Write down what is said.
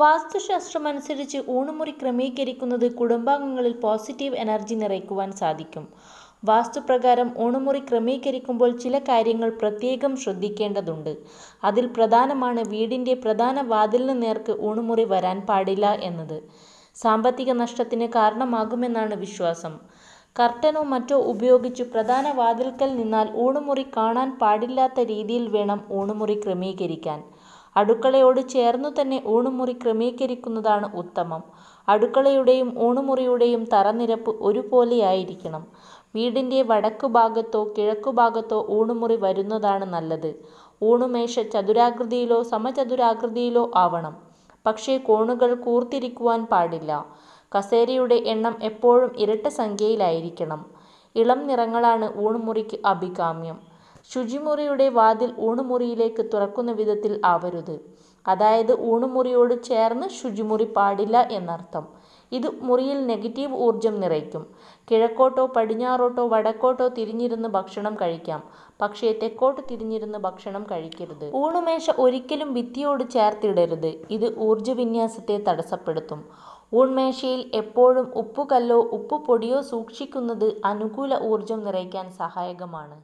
വാസ്തുശാസ്ത്രമനുസരിച്ച് ഊണുമുറി ക്രമീകരിക്കുന്നത് കുടുംബാംഗങ്ങളിൽ positive energy നിറയ്ക്കുവാൻ സാധിക്കും വാസ്തുപ്രകാരം ഊണുമുറി ക്രമീകരിക്കുമ്പോൾ ചില കാര്യങ്ങൾ പ്രത്യേകം ശ്രദ്ധിക്കേണ്ടതുണ്ട് അതിൽ പ്രധാനമാണ് വീടിൻ്റെ പ്രധാന വാതിലിന് നേർക്ക് ഊണുമുറി വരാൻ പാടില്ല എന്നത് സാമ്പത്തിക നഷ്ടത്തിന് കാരണമാകുമെന്നാണ് വിശ്വാസം കർട്ടനോ മറ്റോ ഉപയോഗിച്ച് പ്രധാന വാതിൽക്കൽ നിന്നാൽ ഊണുമുറി കാണാൻ പാടില്ലാത്ത രീതിയിൽ വേണം ഊണുമുറി ക്രമീകരിക്കാൻ അടുക്കളയോട് ചേർന്നു തന്നെ ഊണുമുറി ക്രമീകരിക്കുന്നതാണ് ഉത്തമം അടുക്കളയുടെയും ഊണുമുറിയുടെയും തറനിരപ്പ് ഒരുപോലെയായിരിക്കണം വീടിൻ്റെ വടക്കു ഭാഗത്തോ കിഴക്കു ഭാഗത്തോ ഊണുമുറി വരുന്നതാണ് നല്ലത് ഊണുമേശ ചതുരാകൃതിയിലോ സമചതുരാകൃതിയിലോ ആവണം പക്ഷേ കോണുകൾ കൂർത്തിരിക്കുവാൻ പാടില്ല കസേരയുടെ എണ്ണം എപ്പോഴും ഇരട്ട സംഖ്യയിലായിരിക്കണം ഇളം നിറങ്ങളാണ് ഊണുമുറിക്ക് അഭികാമ്യം ശുചിമുറിയുടെ വാതിൽ ഊണുമുറിയിലേക്ക് തുറക്കുന്ന വിധത്തിൽ ആവരുത് അതായത് ഊണുമുറിയോട് ചേർന്ന് ശുചിമുറി പാടില്ല എന്നർത്ഥം ഇത് മുറിയിൽ നെഗറ്റീവ് ഊർജം നിറയ്ക്കും കിഴക്കോട്ടോ പടിഞ്ഞാറോട്ടോ വടക്കോട്ടോ തിരിഞ്ഞിരുന്ന് ഭക്ഷണം കഴിക്കാം പക്ഷേ തെക്കോട്ട് തിരിഞ്ഞിരുന്ന് ഭക്ഷണം കഴിക്കരുത് ഊണുമേശ ഒരിക്കലും ഭിത്തിയോട് ചേർത്തിടരുത് ഇത് ഊർജ്ജ വിന്യാസത്തെ തടസ്സപ്പെടുത്തും ഊൺമേശയിൽ എപ്പോഴും ഉപ്പുകല്ലോ ഉപ്പുപൊടിയോ സൂക്ഷിക്കുന്നത് അനുകൂല ഊർജം നിറയ്ക്കാൻ സഹായകമാണ്